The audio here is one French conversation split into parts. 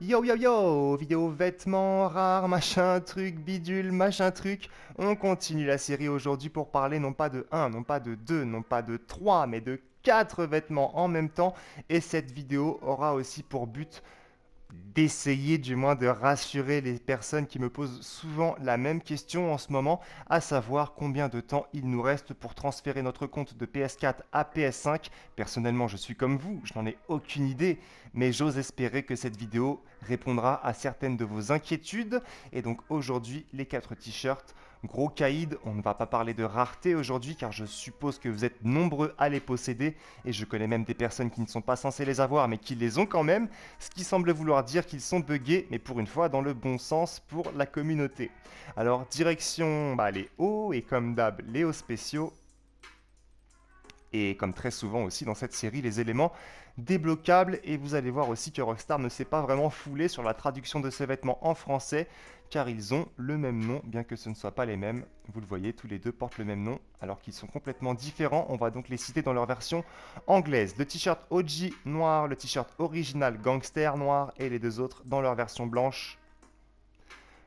Yo yo yo, vidéo vêtements rares, machin truc, bidule, machin truc. On continue la série aujourd'hui pour parler non pas de 1, non pas de 2, non pas de 3, mais de 4 vêtements en même temps. Et cette vidéo aura aussi pour but d'essayer du moins de rassurer les personnes qui me posent souvent la même question en ce moment, à savoir combien de temps il nous reste pour transférer notre compte de PS4 à PS5. Personnellement, je suis comme vous, je n'en ai aucune idée, mais j'ose espérer que cette vidéo répondra à certaines de vos inquiétudes. Et donc aujourd'hui, les 4 t-shirts Gros caïd, on ne va pas parler de rareté aujourd'hui car je suppose que vous êtes nombreux à les posséder et je connais même des personnes qui ne sont pas censées les avoir mais qui les ont quand même, ce qui semble vouloir dire qu'ils sont buggés, mais pour une fois dans le bon sens pour la communauté. Alors direction bah, les hauts et comme d'hab les hauts spéciaux et comme très souvent aussi dans cette série, les éléments débloquables. Et vous allez voir aussi que Rockstar ne s'est pas vraiment foulé sur la traduction de ces vêtements en français, car ils ont le même nom, bien que ce ne soit pas les mêmes. Vous le voyez, tous les deux portent le même nom, alors qu'ils sont complètement différents. On va donc les citer dans leur version anglaise. Le t-shirt OG noir, le t-shirt original gangster noir, et les deux autres dans leur version blanche.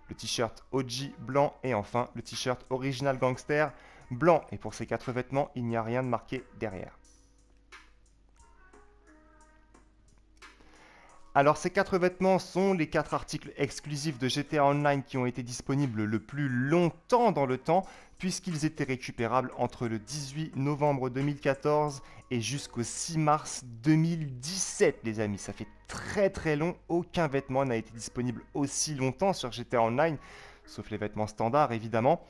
Le t-shirt OG blanc, et enfin le t-shirt original gangster blanc. Et pour ces quatre vêtements, il n'y a rien de marqué derrière. Alors ces quatre vêtements sont les quatre articles exclusifs de GTA Online qui ont été disponibles le plus longtemps dans le temps puisqu'ils étaient récupérables entre le 18 novembre 2014 et jusqu'au 6 mars 2017 les amis. Ça fait très très long, aucun vêtement n'a été disponible aussi longtemps sur GTA Online sauf les vêtements standards évidemment,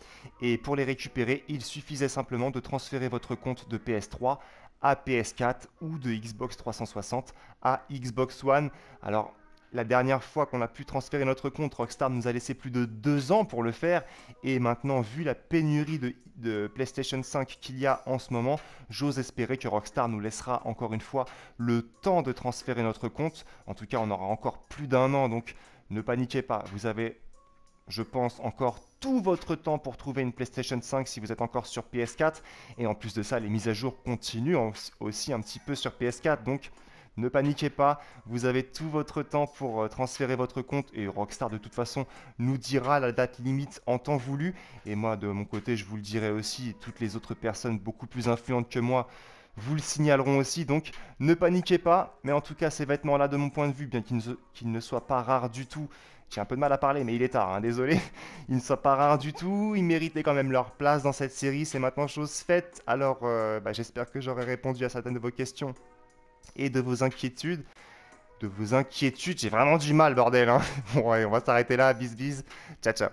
et pour les récupérer, il suffisait simplement de transférer votre compte de PS3 à PS4 ou de Xbox 360 à Xbox One. Alors la dernière fois qu'on a pu transférer notre compte, Rockstar nous a laissé plus de deux ans pour le faire. Et maintenant, vu la pénurie de, de PlayStation 5 qu'il y a en ce moment, j'ose espérer que Rockstar nous laissera encore une fois le temps de transférer notre compte. En tout cas, on aura encore plus d'un an, donc ne paniquez pas. Vous avez je pense, encore tout votre temps pour trouver une PlayStation 5 si vous êtes encore sur PS4. Et en plus de ça, les mises à jour continuent aussi un petit peu sur PS4. Donc ne paniquez pas, vous avez tout votre temps pour euh, transférer votre compte et Rockstar de toute façon nous dira la date limite en temps voulu. Et moi de mon côté, je vous le dirai aussi, toutes les autres personnes beaucoup plus influentes que moi vous le signaleront aussi. Donc ne paniquez pas, mais en tout cas ces vêtements-là de mon point de vue, bien qu'ils ne, soient pas rares du tout, j'ai un peu de mal à parler, mais il est tard, hein, désolé, ils ne soient pas rares du tout, ils méritaient quand même leur place dans cette série, c'est maintenant chose faite. Alors euh, bah, j'espère que j'aurai répondu à certaines de vos questions et de vos inquiétudes. De vos inquiétudes, j'ai vraiment du mal, bordel. Hein. Bon, on va s'arrêter là, bis bis, ciao ciao.